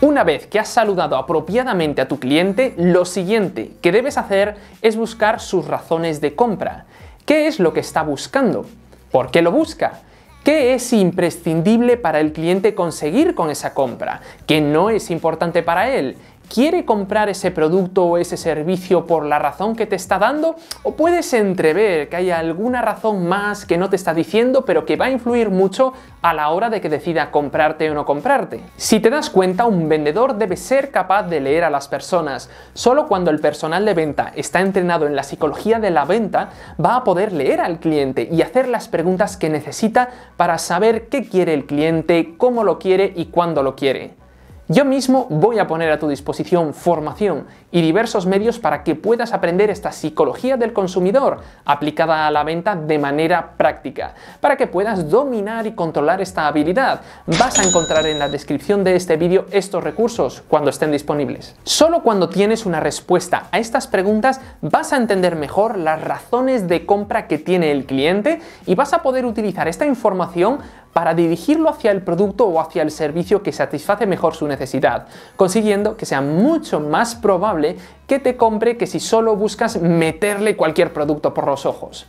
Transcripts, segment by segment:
Una vez que has saludado apropiadamente a tu cliente, lo siguiente que debes hacer es buscar sus razones de compra. ¿Qué es lo que está buscando? ¿Por qué lo busca? ¿Qué es imprescindible para el cliente conseguir con esa compra? ¿Qué no es importante para él? quiere comprar ese producto o ese servicio por la razón que te está dando o puedes entrever que hay alguna razón más que no te está diciendo pero que va a influir mucho a la hora de que decida comprarte o no comprarte. Si te das cuenta, un vendedor debe ser capaz de leer a las personas. Solo cuando el personal de venta está entrenado en la psicología de la venta, va a poder leer al cliente y hacer las preguntas que necesita para saber qué quiere el cliente, cómo lo quiere y cuándo lo quiere. Yo mismo voy a poner a tu disposición formación y diversos medios para que puedas aprender esta psicología del consumidor aplicada a la venta de manera práctica, para que puedas dominar y controlar esta habilidad. Vas a encontrar en la descripción de este vídeo estos recursos cuando estén disponibles. Solo cuando tienes una respuesta a estas preguntas vas a entender mejor las razones de compra que tiene el cliente y vas a poder utilizar esta información para dirigirlo hacia el producto o hacia el servicio que satisface mejor su necesidad necesidad, consiguiendo que sea mucho más probable que te compre que si solo buscas meterle cualquier producto por los ojos.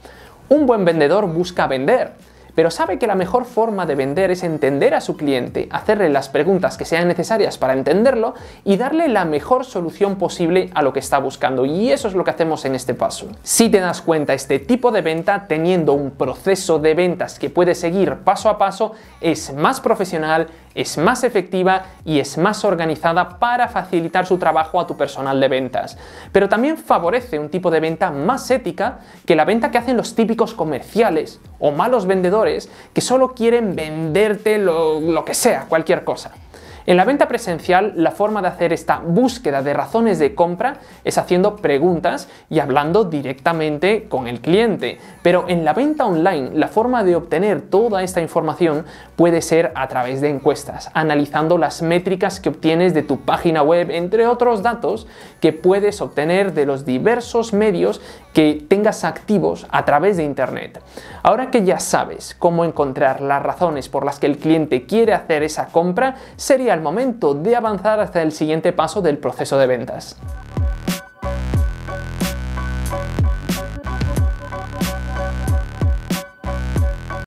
Un buen vendedor busca vender pero sabe que la mejor forma de vender es entender a su cliente, hacerle las preguntas que sean necesarias para entenderlo y darle la mejor solución posible a lo que está buscando. Y eso es lo que hacemos en este paso. Si te das cuenta, este tipo de venta, teniendo un proceso de ventas que puedes seguir paso a paso, es más profesional, es más efectiva y es más organizada para facilitar su trabajo a tu personal de ventas. Pero también favorece un tipo de venta más ética que la venta que hacen los típicos comerciales o malos vendedores que solo quieren venderte lo, que sea, cualquier cosa. En la venta presencial, la forma de hacer esta búsqueda de razones de compra es haciendo preguntas y hablando directamente con el cliente. Pero en la venta online, la forma de obtener toda esta información puede ser a través de encuestas, analizando las métricas que obtienes de tu página web, entre otros datos que puedes obtener de los diversos medios que tengas activos a través de Internet. Ahora que ya sabes cómo encontrar las razones por las que el cliente quiere hacer esa compra, sería momento de avanzar hasta el siguiente paso del proceso de ventas.